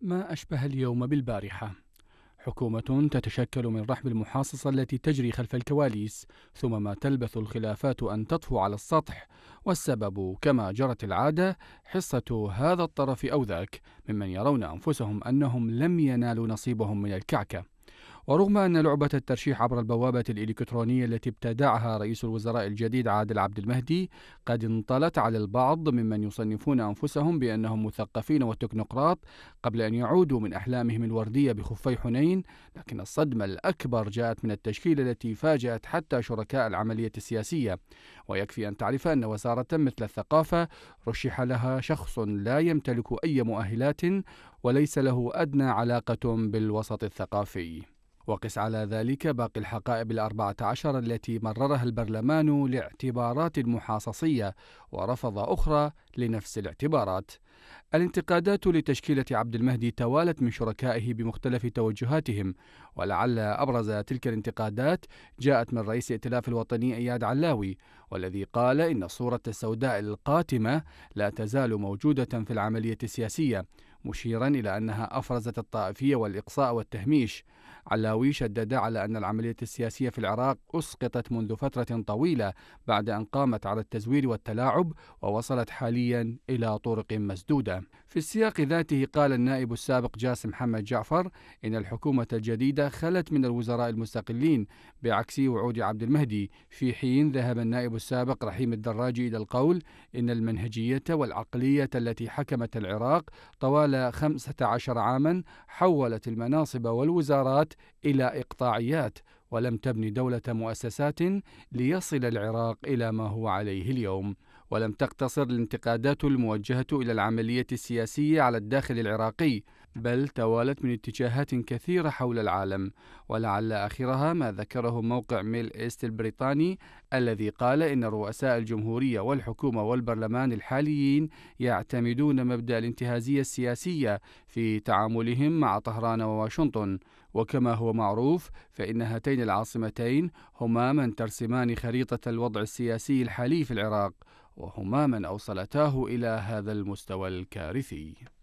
ما أشبه اليوم بالبارحة حكومة تتشكل من رحب المحاصصة التي تجري خلف الكواليس ثم ما تلبث الخلافات أن تطفو على السطح والسبب كما جرت العادة حصة هذا الطرف أو ذاك ممن يرون أنفسهم أنهم لم ينالوا نصيبهم من الكعكة ورغم أن لعبة الترشيح عبر البوابة الإلكترونية التي ابتدعها رئيس الوزراء الجديد عادل عبد المهدي قد انطلت على البعض ممن يصنفون أنفسهم بأنهم مثقفين وتكنقراط قبل أن يعودوا من أحلامهم الوردية بخفي حنين لكن الصدمة الأكبر جاءت من التشكيلة التي فاجأت حتى شركاء العملية السياسية ويكفي أن تعرف أن وزارة مثل الثقافة رشح لها شخص لا يمتلك أي مؤهلات وليس له أدنى علاقة بالوسط الثقافي وقس على ذلك باقي الحقائب الأربعة عشر التي مررها البرلمان لاعتبارات محاصصية ورفض أخرى لنفس الاعتبارات الانتقادات لتشكيلة عبد المهدي توالت من شركائه بمختلف توجهاتهم ولعل أبرز تلك الانتقادات جاءت من رئيس ائتلاف الوطني إياد علاوي والذي قال إن الصورة السوداء القاتمة لا تزال موجودة في العملية السياسية مشيرا إلى أنها أفرزت الطائفية والإقصاء والتهميش علاوي شدد على أن العملية السياسية في العراق أسقطت منذ فترة طويلة بعد أن قامت على التزوير والتلاعب ووصلت حاليا إلى طرق مسدودة مسدودة في السياق ذاته قال النائب السابق جاسم محمد جعفر إن الحكومة الجديدة خلت من الوزراء المستقلين بعكس وعود عبد المهدي في حين ذهب النائب السابق رحيم الدراجي إلى القول إن المنهجية والعقلية التي حكمت العراق طوال 15 عاما حولت المناصب والوزارات إلى إقطاعيات ولم تبني دولة مؤسسات ليصل العراق إلى ما هو عليه اليوم ولم تقتصر الانتقادات الموجهة إلى العملية السياسية على الداخل العراقي بل توالت من اتجاهات كثيرة حول العالم ولعل آخرها ما ذكره موقع ميل إيست البريطاني الذي قال إن رؤساء الجمهورية والحكومة والبرلمان الحاليين يعتمدون مبدأ الانتهازية السياسية في تعاملهم مع طهران وواشنطن وكما هو معروف فإن هاتين العاصمتين هما من ترسمان خريطة الوضع السياسي الحالي في العراق وهما من أوصلتاه إلى هذا المستوى الكارثي